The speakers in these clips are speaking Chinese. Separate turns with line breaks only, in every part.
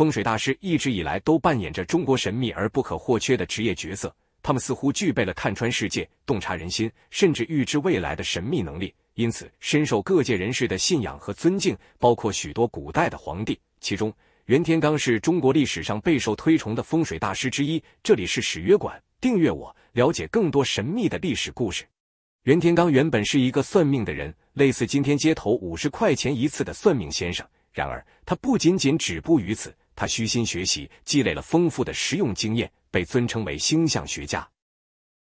风水大师一直以来都扮演着中国神秘而不可或缺的职业角色，他们似乎具备了看穿世界、洞察人心，甚至预知未来的神秘能力，因此深受各界人士的信仰和尊敬，包括许多古代的皇帝。其中，袁天罡是中国历史上备受推崇的风水大师之一。这里是史约馆，订阅我了解更多神秘的历史故事。袁天罡原本是一个算命的人，类似今天街头五十块钱一次的算命先生，然而他不仅仅止步于此。他虚心学习，积累了丰富的实用经验，被尊称为星象学家、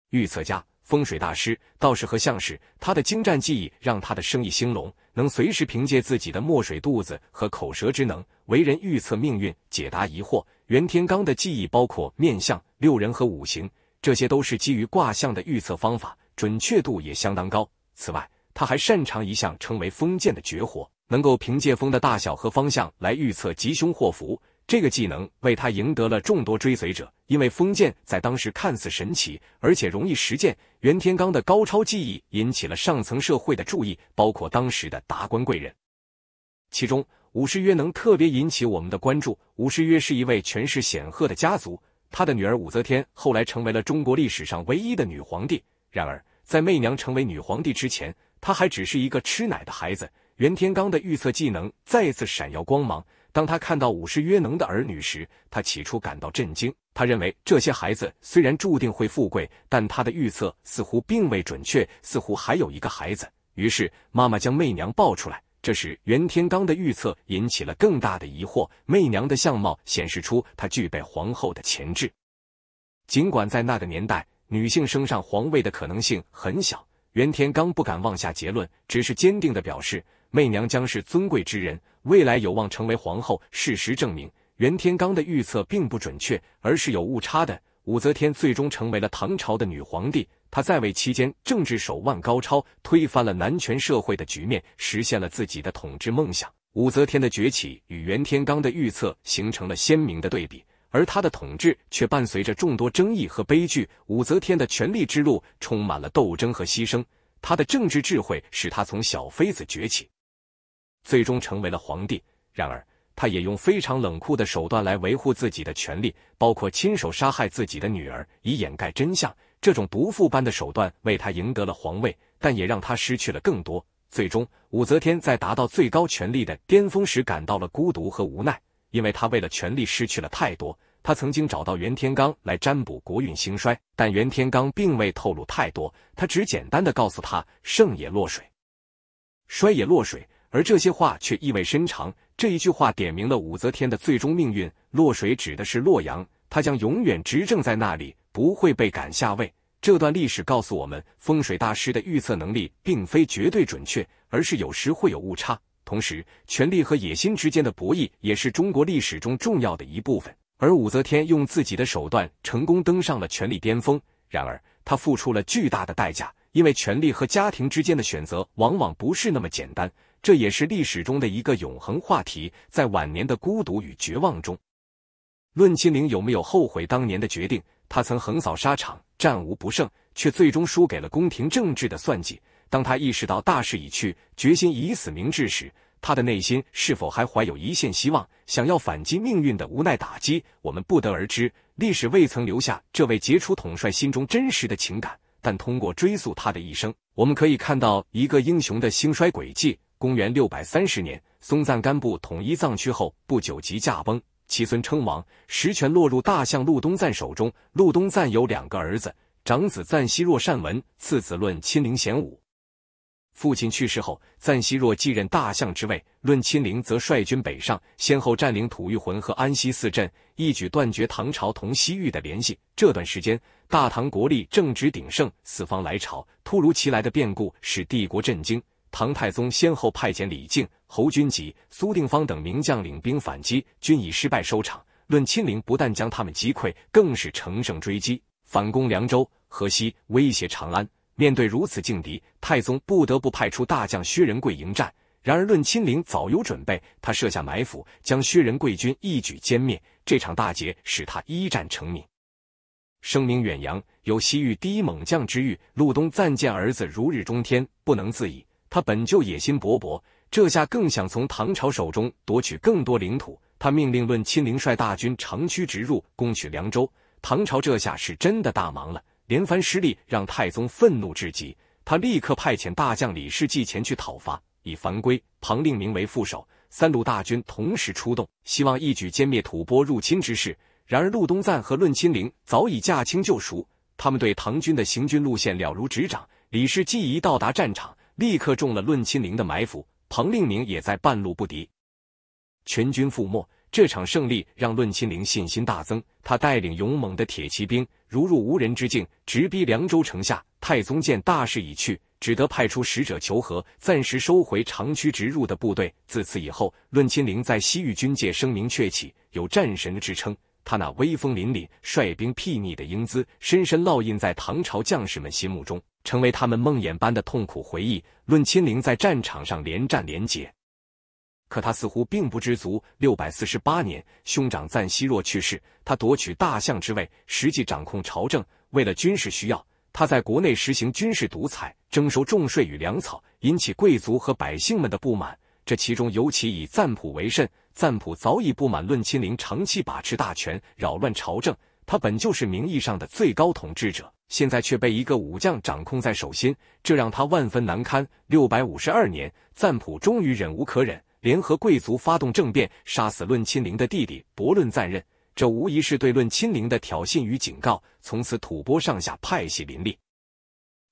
预测家、风水大师、道士和相士。他的精湛技艺让他的生意兴隆，能随时凭借自己的墨水肚子和口舌之能为人预测命运、解答疑惑。袁天罡的记忆包括面相、六人和五行，这些都是基于卦象的预测方法，准确度也相当高。此外，他还擅长一项称为“风剑”的绝活，能够凭借风的大小和方向来预测吉凶祸福。这个技能为他赢得了众多追随者，因为封建在当时看似神奇，而且容易实践。袁天罡的高超技艺引起了上层社会的注意，包括当时的达官贵人。其中，武士约能特别引起我们的关注。武士约是一位权势显赫的家族，他的女儿武则天后来成为了中国历史上唯一的女皇帝。然而，在媚娘成为女皇帝之前，她还只是一个吃奶的孩子。袁天罡的预测技能再次闪耀光芒。当他看到武士约能的儿女时，他起初感到震惊。他认为这些孩子虽然注定会富贵，但他的预测似乎并未准确，似乎还有一个孩子。于是，妈妈将媚娘抱出来。这时，袁天罡的预测引起了更大的疑惑。媚娘的相貌显示出她具备皇后的潜质，尽管在那个年代，女性升上皇位的可能性很小。袁天罡不敢妄下结论，只是坚定的表示，媚娘将是尊贵之人。未来有望成为皇后。事实证明，袁天罡的预测并不准确，而是有误差的。武则天最终成为了唐朝的女皇帝。她在位期间，政治手腕高超，推翻了男权社会的局面，实现了自己的统治梦想。武则天的崛起与袁天罡的预测形成了鲜明的对比，而她的统治却伴随着众多争议和悲剧。武则天的权力之路充满了斗争和牺牲，她的政治智慧使她从小妃子崛起。最终成为了皇帝，然而他也用非常冷酷的手段来维护自己的权利，包括亲手杀害自己的女儿以掩盖真相。这种毒妇般的手段为他赢得了皇位，但也让他失去了更多。最终，武则天在达到最高权力的巅峰时感到了孤独和无奈，因为他为了权力失去了太多。他曾经找到袁天罡来占卜国运兴衰，但袁天罡并未透露太多，他只简单的告诉他：“盛也落水，衰也落水。”而这些话却意味深长。这一句话点明了武则天的最终命运。洛水指的是洛阳，她将永远执政在那里，不会被赶下位。这段历史告诉我们，风水大师的预测能力并非绝对准确，而是有时会有误差。同时，权力和野心之间的博弈也是中国历史中重要的一部分。而武则天用自己的手段成功登上了权力巅峰，然而她付出了巨大的代价，因为权力和家庭之间的选择往往不是那么简单。这也是历史中的一个永恒话题。在晚年的孤独与绝望中，论亲灵有没有后悔当年的决定？他曾横扫沙场，战无不胜，却最终输给了宫廷政治的算计。当他意识到大势已去，决心以死明志时，他的内心是否还怀有一线希望，想要反击命运的无奈打击？我们不得而知。历史未曾留下这位杰出统帅心中真实的情感，但通过追溯他的一生，我们可以看到一个英雄的兴衰轨迹。公元六百三十年，松赞干布统一藏区后不久即驾崩，其孙称王，实权落入大相陆东赞手中。陆东赞有两个儿子，长子赞希若善文，次子论亲灵贤武。父亲去世后，赞希若继任大相之位，论亲灵则率军北上，先后占领吐玉浑和安西四镇，一举断绝唐朝同西域的联系。这段时间，大唐国力正值鼎盛，四方来朝。突如其来的变故使帝国震惊。唐太宗先后派遣李靖、侯君集、苏定方等名将领兵反击，均以失败收场。论亲陵不但将他们击溃，更是乘胜追击，反攻凉州、河西，威胁长安。面对如此劲敌，太宗不得不派出大将薛仁贵迎战。然而，论亲陵早有准备，他设下埋伏，将薛仁贵军一举歼灭。这场大捷使他一战成名，声名远扬，有西域第一猛将之誉。陆东暂见儿子如日中天，不能自已。他本就野心勃勃，这下更想从唐朝手中夺取更多领土。他命令论亲陵率大军长驱直入，攻取凉州。唐朝这下是真的大忙了，连番失利让太宗愤怒至极。他立刻派遣大将李世继前去讨伐，以樊归、庞令明为副手，三路大军同时出动，希望一举歼灭吐蕃入侵之势。然而，陆东赞和论亲陵早已驾轻就熟，他们对唐军的行军路线了如指掌。李世继一到达战场，立刻中了论亲陵的埋伏，庞令明也在半路不敌，全军覆没。这场胜利让论亲陵信心大增，他带领勇猛的铁骑兵如入无人之境，直逼凉州城下。太宗见大势已去，只得派出使者求和，暂时收回长驱直入的部队。自此以后，论亲陵在西域军界声名鹊起，有战神之称。他那威风凛凛、率兵睥睨的英姿，深深烙印在唐朝将士们心目中，成为他们梦魇般的痛苦回忆。论亲临在战场上连战连捷，可他似乎并不知足。六百四十八年，兄长赞希若去世，他夺取大相之位，实际掌控朝政。为了军事需要，他在国内实行军事独裁，征收重税与粮草，引起贵族和百姓们的不满。这其中尤其以赞普为甚。赞普早已不满论亲陵长期把持大权，扰乱朝政。他本就是名义上的最高统治者，现在却被一个武将掌控在手心，这让他万分难堪。六百五十二年，赞普终于忍无可忍，联合贵族发动政变，杀死论亲陵的弟弟伯论赞任。这无疑是对论亲陵的挑衅与警告。从此，吐蕃上下派系林立，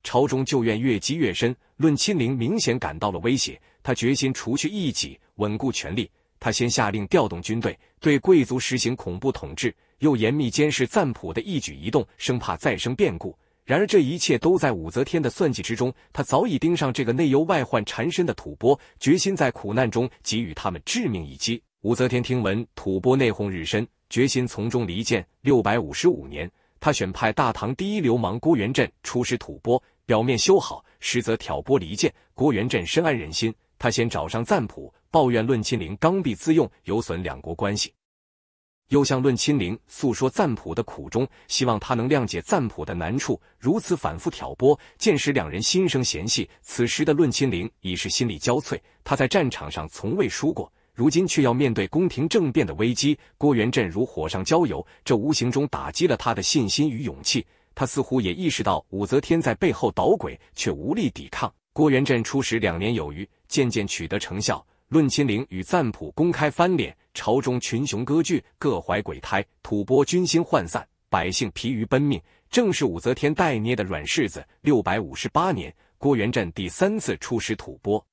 朝中旧怨越积越深。论亲陵明显感到了威胁，他决心除去异己，稳固权力。他先下令调动军队，对贵族实行恐怖统治，又严密监视赞普的一举一动，生怕再生变故。然而这一切都在武则天的算计之中，他早已盯上这个内忧外患缠身的吐蕃，决心在苦难中给予他们致命一击。武则天听闻吐蕃内讧日深，决心从中离间。六百五十五年，他选派大唐第一流氓郭元振出使吐蕃，表面修好，实则挑拨离间。郭元振深谙人心。他先找上赞普抱怨论亲灵刚愎自用，有损两国关系，又向论亲灵诉说赞普的苦衷，希望他能谅解赞普的难处。如此反复挑拨，渐使两人心生嫌隙。此时的论亲灵已是心力交瘁，他在战场上从未输过，如今却要面对宫廷政变的危机。郭元振如火上浇油，这无形中打击了他的信心与勇气。他似乎也意识到武则天在背后捣鬼，却无力抵抗。郭元振出使两年有余，渐渐取得成效。论亲陵与赞普公开翻脸，朝中群雄割据，各怀鬼胎，吐蕃军心涣散，百姓疲于奔命，正是武则天待捏的软柿子。六百五十八年，郭元振第三次出使吐蕃，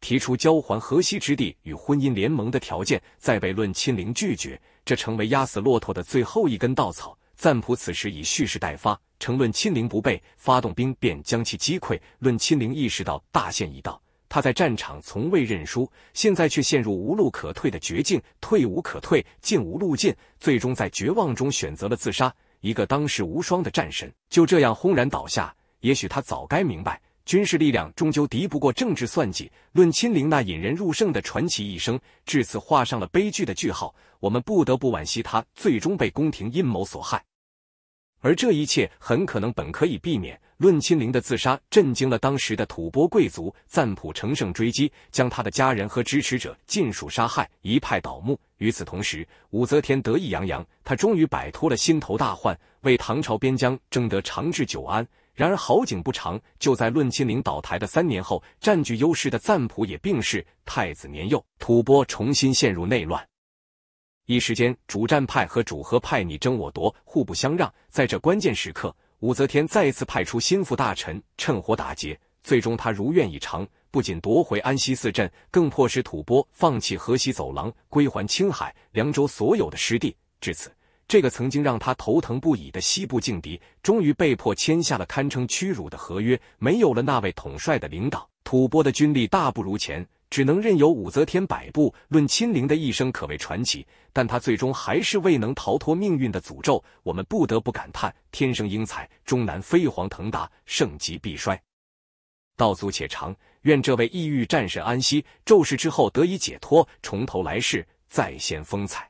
提出交还河西之地与婚姻联盟的条件，再被论亲陵拒绝，这成为压死骆驼的最后一根稻草。赞普此时已蓄势待发，承论亲陵不备，发动兵便将其击溃。论亲陵意识到大限已到，他在战场从未认输，现在却陷入无路可退的绝境，退无可退，进无路进，最终在绝望中选择了自杀。一个当世无双的战神就这样轰然倒下。也许他早该明白。军事力量终究敌不过政治算计。论亲陵那引人入胜的传奇一生，至此画上了悲剧的句号。我们不得不惋惜，他最终被宫廷阴谋所害。而这一切很可能本可以避免。论亲陵的自杀震惊了当时的吐蕃贵族赞普，乘胜追击，将他的家人和支持者尽数杀害，一派倒幕。与此同时，武则天得意洋洋，她终于摆脱了心头大患，为唐朝边疆争得长治久安。然而好景不长，就在论亲陵倒台的三年后，占据优势的赞普也病逝，太子年幼，吐蕃重新陷入内乱。一时间，主战派和主和派你争我夺，互不相让。在这关键时刻，武则天再次派出心腹大臣，趁火打劫，最终他如愿以偿，不仅夺回安西四镇，更迫使吐蕃放弃河西走廊，归还青海、凉州所有的失地。至此。这个曾经让他头疼不已的西部劲敌，终于被迫签下了堪称屈辱的合约。没有了那位统帅的领导，吐蕃的军力大不如前，只能任由武则天摆布。论亲陵的一生可谓传奇，但他最终还是未能逃脱命运的诅咒。我们不得不感叹：天生英才，终难飞黄腾达；盛极必衰，道阻且长。愿这位异域战神安息，骤逝之后得以解脱，重头来世，再现风采。